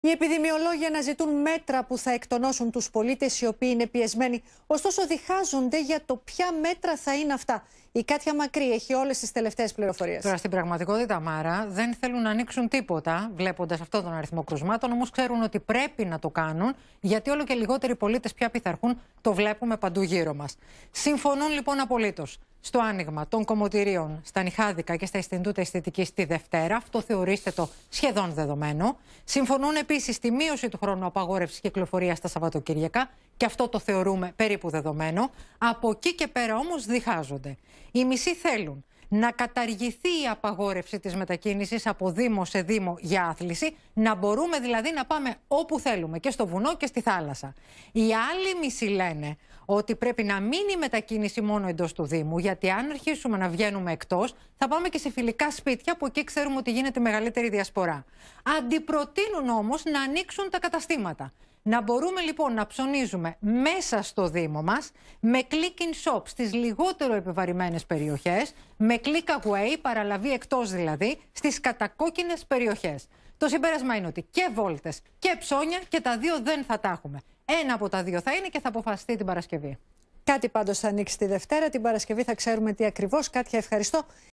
Οι επιδημιολόγοι αναζητούν μέτρα που θα εκτονώσουν τους πολίτες οι οποίοι είναι πιεσμένοι, ωστόσο διχάζονται για το ποια μέτρα θα είναι αυτά. Η Κάτια Μακρύ έχει όλες τις τελευταίες πληροφορίες. Τώρα στην πραγματικότητα, Μάρα, δεν θέλουν να ανοίξουν τίποτα βλέποντας αυτόν τον αριθμό κρουσμάτων, όμως ξέρουν ότι πρέπει να το κάνουν, γιατί όλο και λιγότεροι πολίτες πια πειθαρχούν, το βλέπουμε παντού γύρω μας. Συμφωνούν λοιπόν απολύτως στο άνοιγμα των κομμωτηρίων στα Νιχάδικα και στα Ιστιντούτα Αισθητική τη Δευτέρα. Αυτό θεωρήστε το σχεδόν δεδομένο. Συμφωνούν επίσης στη μείωση του χρόνου απαγόρευσης κυκλοφορίας στα Σαββατοκύριακα και αυτό το θεωρούμε περίπου δεδομένο. Από εκεί και πέρα όμως διχάζονται. Οι μισοί θέλουν να καταργηθεί η απαγόρευση της μετακίνησης από Δήμο σε Δήμο για άθληση, να μπορούμε δηλαδή να πάμε όπου θέλουμε, και στο βουνό και στη θάλασσα. Οι άλλοι μισή λένε ότι πρέπει να μείνει η μετακίνηση μόνο εντός του Δήμου, γιατί αν αρχίσουμε να βγαίνουμε εκτός, θα πάμε και σε φιλικά σπίτια που εκεί ξέρουμε ότι γίνεται μεγαλύτερη διασπορά. Αντιπροτείνουν όμως να ανοίξουν τα καταστήματα. Να μπορούμε λοιπόν να ψωνίζουμε μέσα στο Δήμο μας με click in shop στις λιγότερο επιβαρημένες περιοχές, με click away, παραλαβή εκτός δηλαδή, στις κατακόκκινες περιοχές. Το συμπέρασμα είναι ότι και βόλτες και ψώνια και τα δύο δεν θα τα έχουμε. Ένα από τα δύο θα είναι και θα αποφασιστεί την Παρασκευή. Κάτι πάντως θα ανοίξει τη Δευτέρα, την Παρασκευή θα ξέρουμε τι ακριβώς. Κάτι ευχαριστώ.